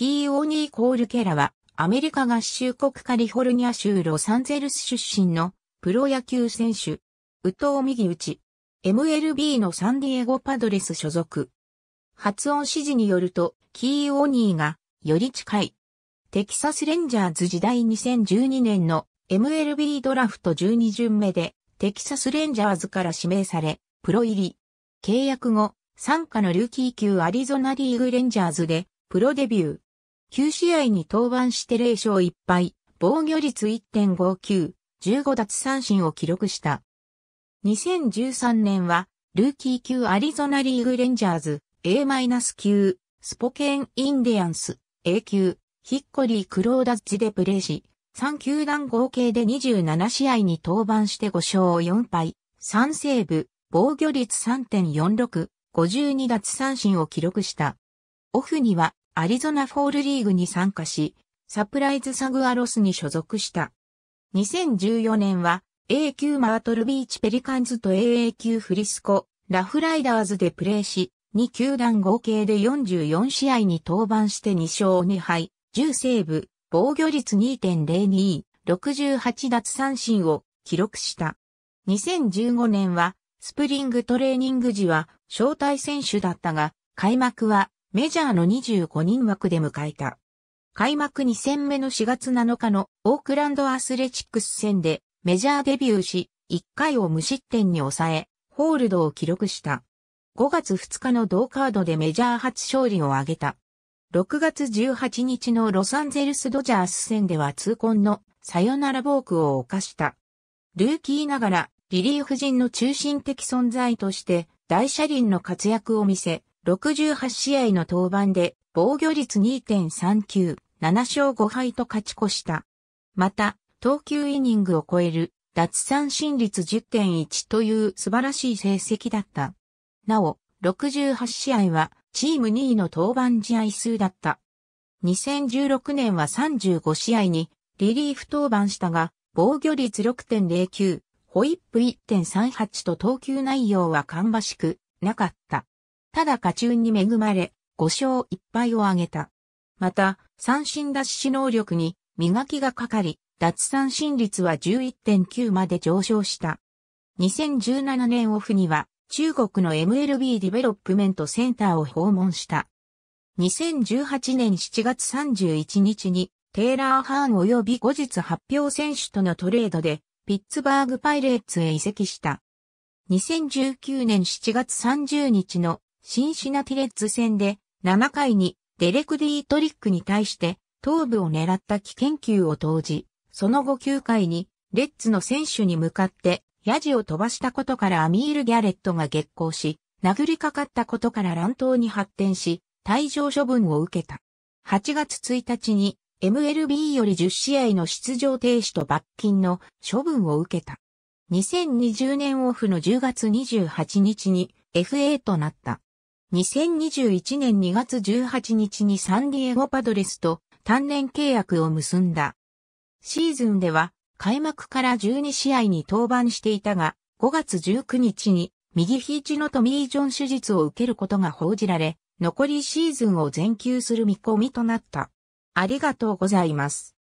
キー・オニー・コール・ケラは、アメリカ合衆国カリフォルニア州ロサンゼルス出身のプロ野球選手。宇藤右打ち。MLB のサンディエゴパドレス所属。発音指示によると、キー・オニーがより近い。テキサス・レンジャーズ時代2012年の MLB ドラフト12巡目でテキサス・レンジャーズから指名され、プロ入り。契約後、参加のルーキー級アリゾナリーグレンジャーズでプロデビュー。9試合に登板して0勝1敗、防御率1.59、15奪三振を記録した。2013年は、ルーキー級アリゾナリーグレンジャーズ、A- 級、スポケンインディアンス、A 級、ヒッコリー・クローダッジでプレーし、3球団合計で27試合に登板して5勝4敗、3セーブ、防御率3.46、52奪三振を記録した。オフにはアリゾナフォールリーグに参加し、サプライズサグアロスに所属した。2014年は A 級マートルビーチペリカンズと AA 級フリスコ、ラフライダーズでプレーし、2球団合計で44試合に登板して2勝2敗、10セーブ、防御率2.02、68奪三振を記録した。2015年は、スプリングトレーニング時は招待選手だったが、開幕はメジャーの25人枠で迎えた。開幕2戦目の4月7日のオークランドアスレチックス戦でメジャーデビューし、1回を無失点に抑え、ホールドを記録した。5月2日の同カードでメジャー初勝利を挙げた。6月18日のロサンゼルスドジャース戦では痛恨のサヨナラボークを犯した。ルーキーながらリリーフ陣の中心的存在として大車輪の活躍を見せ、68試合の登板で防御率2.39、7勝5敗と勝ち越した。また、投球イニングを超える脱三振率10.1という素晴らしい成績だった。なお、68試合はチーム2位の登板試合数だった。2016年は35試合にリリーフ登板したが、防御率6.09、ホイップ1.38と投球内容は芳しくなかった。ただ下中に恵まれ、5勝1敗を挙げた。また、三振脱し能力に磨きがかかり、脱三振率は11.9まで上昇した。2017年オフには、中国の MLB ディベロップメントセンターを訪問した。2018年7月31日に、テイラー・ハーン及び後日発表選手とのトレードで、ピッツバーグパイレーツへ移籍した。2019年7月30日のシンシナティレッズ戦で7回にデレク・ディートリックに対して頭部を狙った危険球を投じ、その後9回にレッズの選手に向かってヤジを飛ばしたことからアミール・ギャレットが激行し、殴りかかったことから乱闘に発展し、退場処分を受けた。8月1日に MLB より10試合の出場停止と罰金の処分を受けた。2020年オフの10月28日に FA となった。2021年2月18日にサンディエゴパドレスと単年契約を結んだ。シーズンでは開幕から12試合に登板していたが、5月19日に右肘のトミー・ジョン手術を受けることが報じられ、残りシーズンを全休する見込みとなった。ありがとうございます。